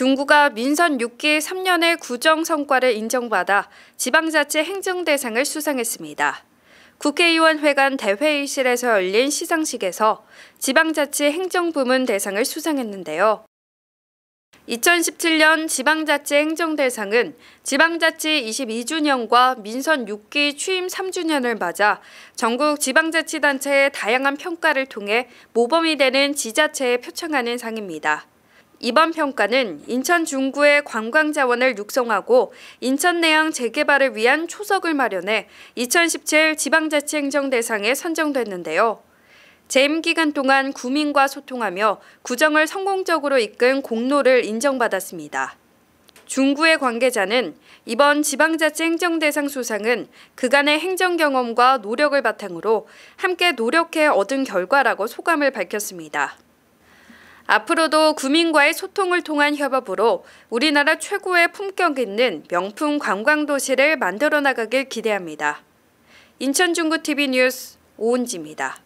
중구가 민선 6기 3년의 구정 성과를 인정받아 지방자치 행정대상을 수상했습니다. 국회의원 회관 대회의실에서 열린 시상식에서 지방자치 행정부문 대상을 수상했는데요. 2017년 지방자치 행정대상은 지방자치 22주년과 민선 6기 취임 3주년을 맞아 전국 지방자치단체의 다양한 평가를 통해 모범이 되는 지자체에 표창하는 상입니다. 이번 평가는 인천 중구의 관광 자원을 육성하고 인천 내항 재개발을 위한 초석을 마련해 2017 지방자치행정 대상에 선정됐는데요. 재임 기간 동안 구민과 소통하며 구정을 성공적으로 이끈 공로를 인정받았습니다. 중구의 관계자는 이번 지방자치행정대상 수상은 그간의 행정 경험과 노력을 바탕으로 함께 노력해 얻은 결과라고 소감을 밝혔습니다. 앞으로도 구민과의 소통을 통한 협업으로 우리나라 최고의 품격 있는 명품 관광도시를 만들어 나가길 기대합니다. 인천중구TV 뉴스 오은지입니다.